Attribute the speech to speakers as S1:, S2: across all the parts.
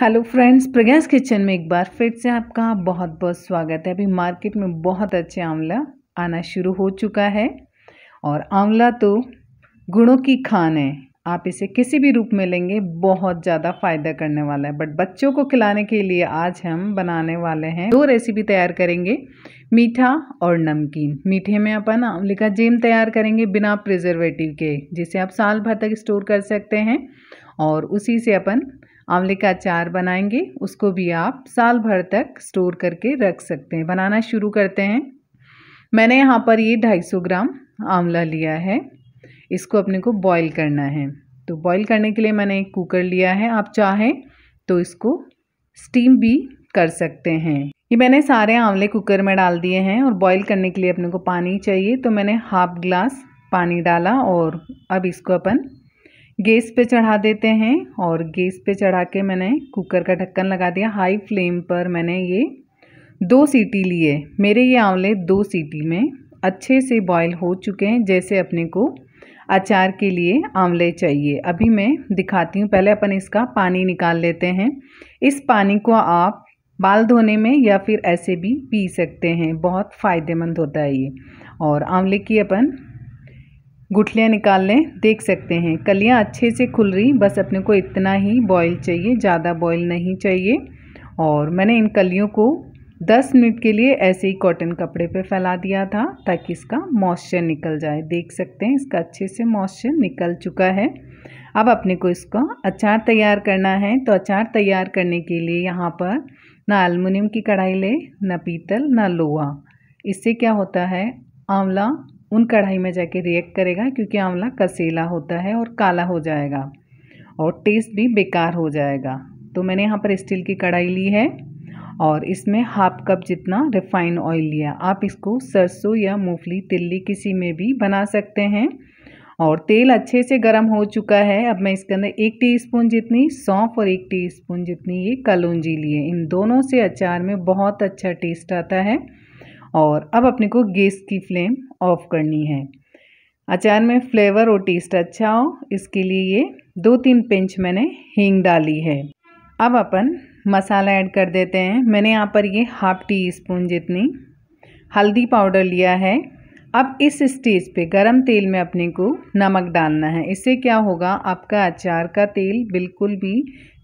S1: hello friends प्रज्ञास kitchen में एक बार फिर से आपका बहुत बहुत स्वागत है अभी मार्केट में बहुत अच्छे आंवला आना शुरू हो चुका है और आंवला तो गुणों की खान है आप इसे किसी भी रूप में लेंगे बहुत ज़्यादा फायदा करने वाला है बट बच्चों को खिलाने के लिए आज हम बनाने वाले हैं दो रेसिपी तैयार करेंगे मीठा और नमकीन मीठे में अपन आंवले का जेम तैयार करेंगे बिना प्रिजर्वेटिव के जिसे आप साल भर तक स्टोर कर सकते हैं और उसी से अपन आंवले का अचार बनाएंगे उसको भी आप साल भर तक स्टोर करके रख सकते हैं बनाना शुरू करते हैं मैंने यहाँ पर ये 250 ग्राम आंवला लिया है इसको अपने को बॉईल करना है तो बॉईल करने के लिए मैंने एक कुकर लिया है आप चाहें तो इसको स्टीम भी कर सकते हैं ये मैंने सारे आंवले कुकर में डाल दिए हैं और बॉईल करने के लिए अपने को पानी चाहिए तो मैंने हाफ ग्लास पानी डाला और अब इसको अपन गैस पे चढ़ा देते हैं और गैस पे चढ़ा के मैंने कुकर का ढक्कन लगा दिया हाई फ्लेम पर मैंने ये दो सीटी लिए मेरे ये आंवले दो सीटी में अच्छे से बॉयल हो चुके हैं जैसे अपने को अचार के लिए आंवले चाहिए अभी मैं दिखाती हूँ पहले अपन इसका पानी निकाल लेते हैं इस पानी को आप बाल धोने में या फिर ऐसे भी पी सकते हैं बहुत फ़ायदेमंद होता है ये और आंवले की अपन गुठलियाँ निकाल लें देख सकते हैं कलियाँ अच्छे से खुल रही बस अपने को इतना ही बॉईल चाहिए ज़्यादा बॉईल नहीं चाहिए और मैंने इन कलियों को 10 मिनट के लिए ऐसे ही कॉटन कपड़े पे फैला दिया था ताकि इसका मॉइस्चर निकल जाए देख सकते हैं इसका अच्छे से मॉइस्चर निकल चुका है अब अपने को इसका अचार तैयार करना है तो अचार तैयार करने के लिए यहाँ पर ना अलमुनियम की कढ़ाई ले ना पीतल ना लोहा इससे क्या होता है आंवला उन कढ़ाई में जाके रिएक्ट करेगा क्योंकि आंवला कसीला होता है और काला हो जाएगा और टेस्ट भी बेकार हो जाएगा तो मैंने यहाँ पर स्टील की कढ़ाई ली है और इसमें हाफ कप जितना रिफाइन ऑयल लिया आप इसको सरसों या मूंगफली तिल्ली किसी में भी बना सकते हैं और तेल अच्छे से गर्म हो चुका है अब मैं इसके अंदर एक टीस्पून जितनी सौंफ और एक टीस्पून जितनी ये कलौंजी लिए इन दोनों से अचार में बहुत अच्छा टेस्ट आता है और अब अपने को गैस की फ्लेम ऑफ करनी है अचार में फ्लेवर और टेस्ट अच्छा हो इसके लिए ये दो तीन पिंच मैंने हींग डाली है अब अपन मसाला ऐड कर देते हैं मैंने यहाँ पर ये हाफ टी स्पून जितनी हल्दी पाउडर लिया है अब इस स्टेज पे गरम तेल में अपने को नमक डालना है इससे क्या होगा आपका अचार का तेल बिल्कुल भी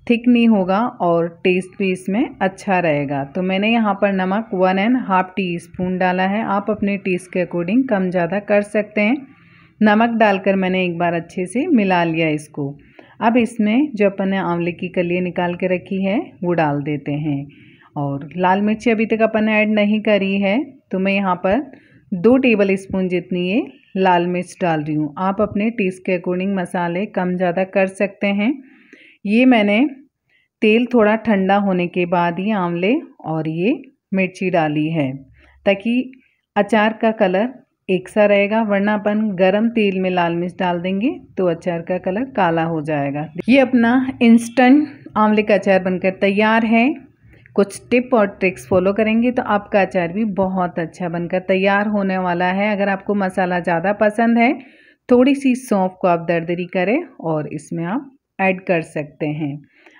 S1: थिक नहीं होगा और टेस्ट भी इसमें अच्छा रहेगा तो मैंने यहाँ पर नमक one and half teaspoon डाला है आप अपने टेस्ट के अकॉर्डिंग कम ज़्यादा कर सकते हैं नमक डालकर मैंने एक बार अच्छे से मिला लिया इसको अब इसमें जो अपन ने आंवले की कलिए निकाल के रखी है वो डाल देते हैं और लाल मिर्ची अभी तक अपन ने ऐड नहीं करी है तो मैं यहाँ पर दो टेबल स्पून जितनी ये लाल मिर्च डाल रही हूँ आप अपने टेस्ट के अकॉर्डिंग मसाले कम ज़्यादा कर सकते हैं ये मैंने तेल थोड़ा ठंडा होने के बाद ही आंवले और ये मिर्ची डाली है ताकि अचार का कलर एक सा रहेगा वरना अपन गरम तेल में लाल मिर्च डाल देंगे तो अचार का कलर काला हो जाएगा ये अपना इंस्टेंट आंवले का अचार बनकर तैयार है कुछ टिप और ट्रिक्स फॉलो करेंगे तो आपका अचार भी बहुत अच्छा बनकर तैयार होने वाला है अगर आपको मसाला ज़्यादा पसंद है थोड़ी सी सौंफ को आप दरदरी करें और इसमें आप ऐड कर सकते हैं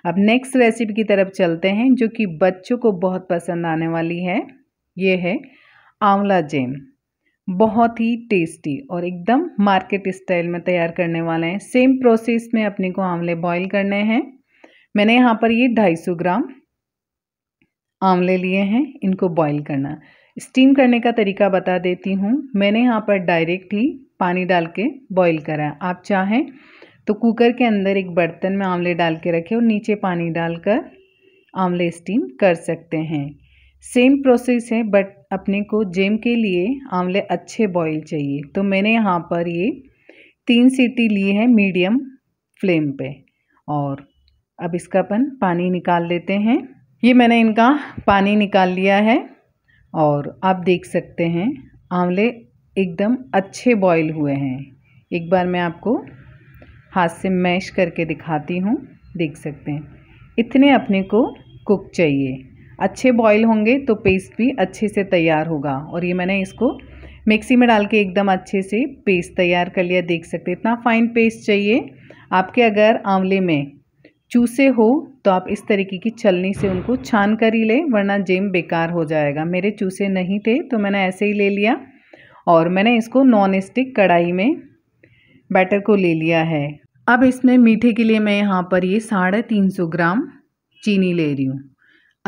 S1: अब नेक्स्ट रेसिपी की तरफ चलते हैं जो कि बच्चों को बहुत पसंद आने वाली है ये है आंवला जैम बहुत ही टेस्टी और एकदम मार्केट स्टाइल में तैयार करने वाले हैं सेम प्रोसेस में अपने को आंवले बॉईल करने हैं मैंने यहाँ पर ये 250 ग्राम आंवले लिए हैं इनको बॉईल करना स्टीम करने का तरीका बता देती हूँ मैंने यहाँ पर डायरेक्ट ही पानी डाल के बॉईल करा आप चाहें तो कुकर के अंदर एक बर्तन में आंवले डाल के रखें और नीचे पानी डालकर आंवले स्टीम कर सकते हैं सेम प्रोसेस है बट अपने को जेम के लिए आंवले अच्छे बॉईल चाहिए तो मैंने यहाँ पर ये तीन सीटी ली है मीडियम फ्लेम पे और अब इसका अपन पानी निकाल लेते हैं ये मैंने इनका पानी निकाल लिया है और आप देख सकते हैं आंवले एकदम अच्छे बॉईल हुए हैं एक बार मैं आपको हाथ से मैश करके दिखाती हूँ देख सकते हैं इतने अपने को कुक चाहिए अच्छे बॉईल होंगे तो पेस्ट भी अच्छे से तैयार होगा और ये मैंने इसको मिक्सी में डाल के एकदम अच्छे से पेस्ट तैयार कर लिया देख सकते हैं इतना फाइन पेस्ट चाहिए आपके अगर आंवले में चूसे हो तो आप इस तरीके की छलनी से उनको छान कर ही लें वरना जेम बेकार हो जाएगा मेरे चूसे नहीं थे तो मैंने ऐसे ही ले लिया और मैंने इसको नॉन स्टिक कढ़ाई में बैटर को ले लिया है अब इसमें मीठे के लिए मैं यहाँ पर ये साढ़े तीन सौ ग्राम चीनी ले रही हूँ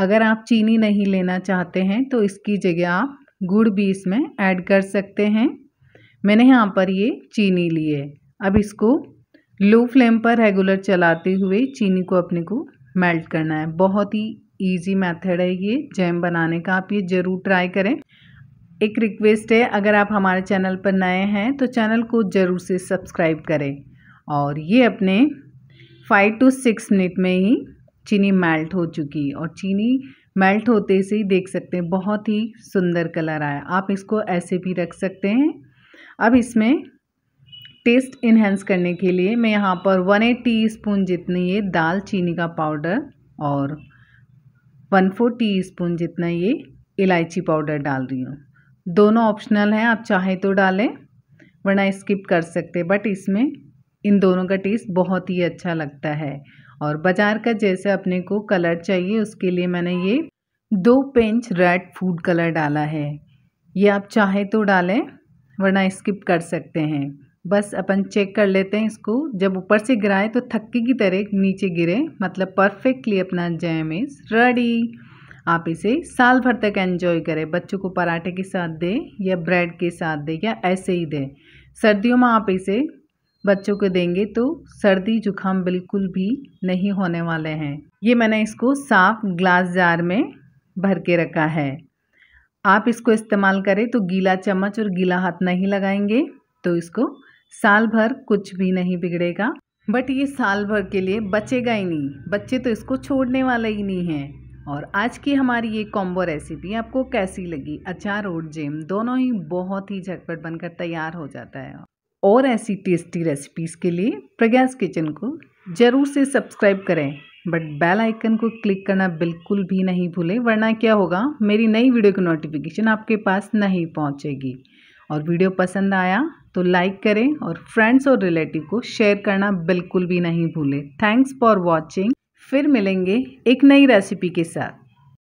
S1: अगर आप चीनी नहीं लेना चाहते हैं तो इसकी जगह आप गुड़ भी इसमें ऐड कर सकते हैं मैंने यहाँ पर ये चीनी ली है अब इसको लो फ्लेम पर रेगुलर चलाते हुए चीनी को अपने को मेल्ट करना है बहुत ही इजी मेथड है ये जैम बनाने का आप ये ज़रूर ट्राई करें एक रिक्वेस्ट है अगर आप हमारे चैनल पर नए हैं तो चैनल को ज़रूर से सब्सक्राइब करें और ये अपने फाइव टू सिक्स मिनट में ही चीनी मेल्ट हो चुकी और चीनी मेल्ट होते से ही देख सकते हैं बहुत ही सुंदर कलर आया आप इसको ऐसे भी रख सकते हैं अब इसमें टेस्ट इन्हेंस करने के लिए मैं यहाँ पर वन एट टी स्पून जितनी ये दाल चीनी का पाउडर और वन फोर टी स्पून जितना ये इलायची पाउडर डाल रही हूँ दोनों ऑप्शनल हैं आप चाहें तो डालें वरना स्किप कर सकते बट इसमें इन दोनों का टेस्ट बहुत ही अच्छा लगता है और बाज़ार का जैसे अपने को कलर चाहिए उसके लिए मैंने ये दो पिंच रेड फूड कलर डाला है ये आप चाहे तो डालें वरना स्किप कर सकते हैं बस अपन चेक कर लेते हैं इसको जब ऊपर से गिराएं तो थक्के की तरह नीचे गिरे मतलब परफेक्टली अपना जैम इज़ रेडी आप इसे साल भर तक एंजॉय करें बच्चों को पराठे के साथ दें या ब्रेड के साथ दें या ऐसे ही दें सर्दियों में आप इसे बच्चों को देंगे तो सर्दी जुखाम बिल्कुल भी नहीं होने वाले हैं ये मैंने इसको साफ ग्लास जार में भर के रखा है आप इसको इस्तेमाल करें तो गीला चम्मच और गीला हाथ नहीं लगाएंगे तो इसको साल भर कुछ भी नहीं बिगड़ेगा बट ये साल भर के लिए बचेगा ही नहीं बच्चे तो इसको छोड़ने वाले ही नहीं हैं और आज की हमारी ये कॉम्बो रेसिपी आपको कैसी लगी अचार और जेम दोनों ही बहुत ही झटपट बनकर तैयार हो जाता है और ऐसी टेस्टी रेसिपीज़ के लिए प्रज्ञास किचन को ज़रूर से सब्सक्राइब करें बट बेल आइकन को क्लिक करना बिल्कुल भी नहीं भूलें वरना क्या होगा मेरी नई वीडियो की नोटिफिकेशन आपके पास नहीं पहुंचेगी और वीडियो पसंद आया तो लाइक करें और फ्रेंड्स और रिलेटिव को शेयर करना बिल्कुल भी नहीं भूलें थैंक्स फॉर वॉचिंग फिर मिलेंगे एक नई रेसिपी के साथ